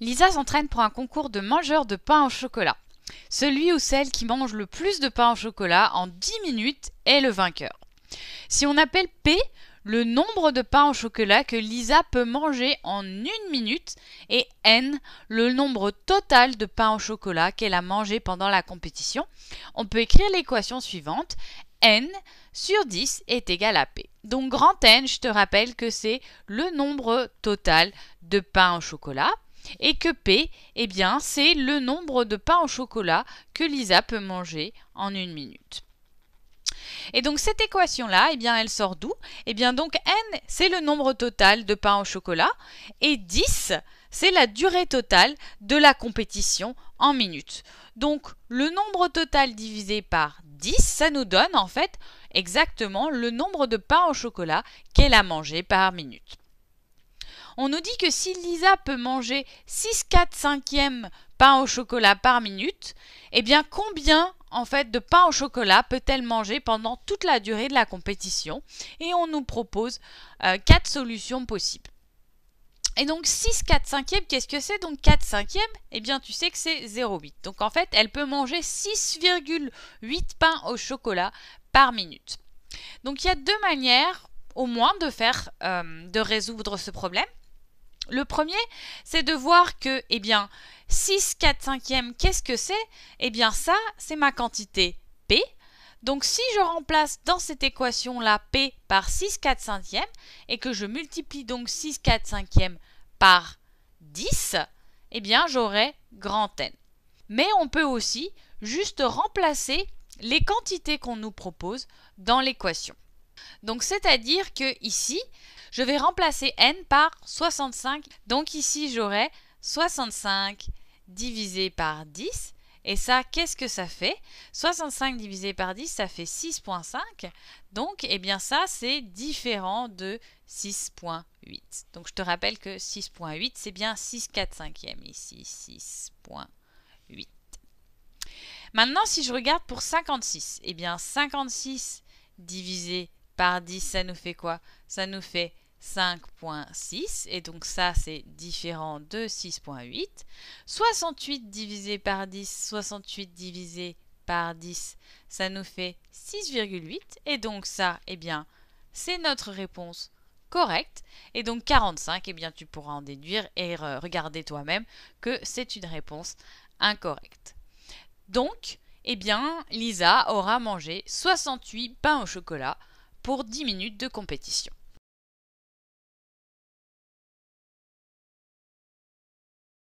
Lisa s'entraîne pour un concours de mangeurs de pain au chocolat. Celui ou celle qui mange le plus de pain au chocolat en 10 minutes est le vainqueur. Si on appelle P le nombre de pains au chocolat que Lisa peut manger en une minute et N le nombre total de pains au chocolat qu'elle a mangé pendant la compétition, on peut écrire l'équation suivante. N sur 10 est égal à P. Donc grand N, je te rappelle que c'est le nombre total de pains au chocolat et que P, eh bien, c'est le nombre de pains au chocolat que Lisa peut manger en une minute. Et donc cette équation-là, eh bien, elle sort d'où Eh bien, donc n, c'est le nombre total de pains au chocolat, et 10, c'est la durée totale de la compétition en minutes. Donc le nombre total divisé par 10, ça nous donne en fait exactement le nombre de pains au chocolat qu'elle a mangé par minute. On nous dit que si Lisa peut manger 6 4 5e pain au chocolat par minute, eh bien combien en fait de pain au chocolat peut-elle manger pendant toute la durée de la compétition Et on nous propose euh, quatre 4 solutions possibles. Et donc 6, 4 cinquièmes, qu'est-ce que c'est Donc 4 cinquièmes, eh bien tu sais que c'est 0,8. Donc en fait, elle peut manger 6,8 pains au chocolat par minute. Donc il y a deux manières au moins de faire, euh, de résoudre ce problème. Le premier, c'est de voir que, eh bien, 6, 4 cinquièmes, qu'est-ce que c'est Eh bien ça, c'est ma quantité P. Donc si je remplace dans cette équation-là P par 6 4 cinquièmes et que je multiplie donc 6 4 cinquièmes par 10, eh bien j'aurai grand N. Mais on peut aussi juste remplacer les quantités qu'on nous propose dans l'équation. Donc c'est-à-dire que ici, je vais remplacer n par 65. Donc ici, j'aurai 65 divisé par 10. Et ça, qu'est-ce que ça fait 65 divisé par 10, ça fait 6.5. Donc, eh bien ça, c'est différent de 6.8. Donc, je te rappelle que 6.8, c'est bien 6 4 ici, 6.8. Maintenant, si je regarde pour 56, et eh bien 56 divisé par 10, ça nous fait quoi Ça nous fait 5.6 et donc ça c'est différent de 6.8. 68 divisé par 10, 68 divisé par 10, ça nous fait 6,8 et donc ça, eh bien, c'est notre réponse correcte. Et donc 45, eh bien, tu pourras en déduire et regarder toi-même que c'est une réponse incorrecte. Donc, eh bien, Lisa aura mangé 68 pains au chocolat pour 10 minutes de compétition.